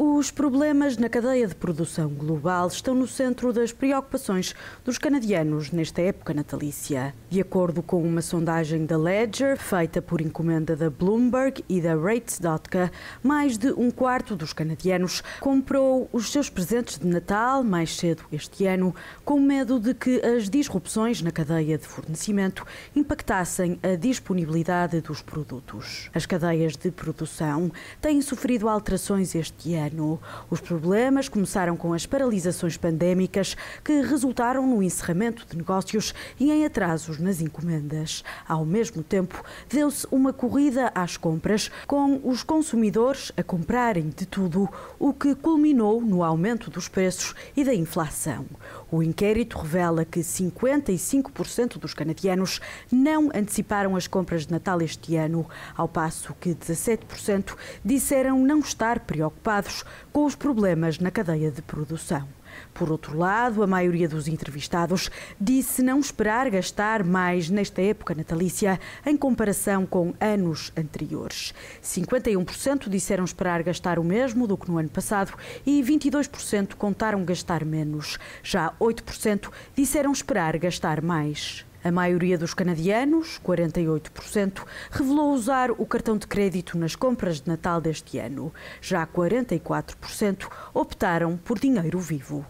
Os problemas na cadeia de produção global estão no centro das preocupações dos canadianos nesta época natalícia. De acordo com uma sondagem da Ledger, feita por encomenda da Bloomberg e da Rates.ca, mais de um quarto dos canadianos comprou os seus presentes de Natal mais cedo este ano, com medo de que as disrupções na cadeia de fornecimento impactassem a disponibilidade dos produtos. As cadeias de produção têm sofrido alterações este ano ano. Os problemas começaram com as paralisações pandémicas que resultaram no encerramento de negócios e em atrasos nas encomendas. Ao mesmo tempo, deu-se uma corrida às compras, com os consumidores a comprarem de tudo, o que culminou no aumento dos preços e da inflação. O inquérito revela que 55% dos canadianos não anteciparam as compras de Natal este ano, ao passo que 17% disseram não estar preocupados preocupados com os problemas na cadeia de produção. Por outro lado, a maioria dos entrevistados disse não esperar gastar mais nesta época natalícia em comparação com anos anteriores. 51% disseram esperar gastar o mesmo do que no ano passado e 22% contaram gastar menos. Já 8% disseram esperar gastar mais. A maioria dos canadianos, 48%, revelou usar o cartão de crédito nas compras de Natal deste ano. Já 44% optaram por dinheiro vivo.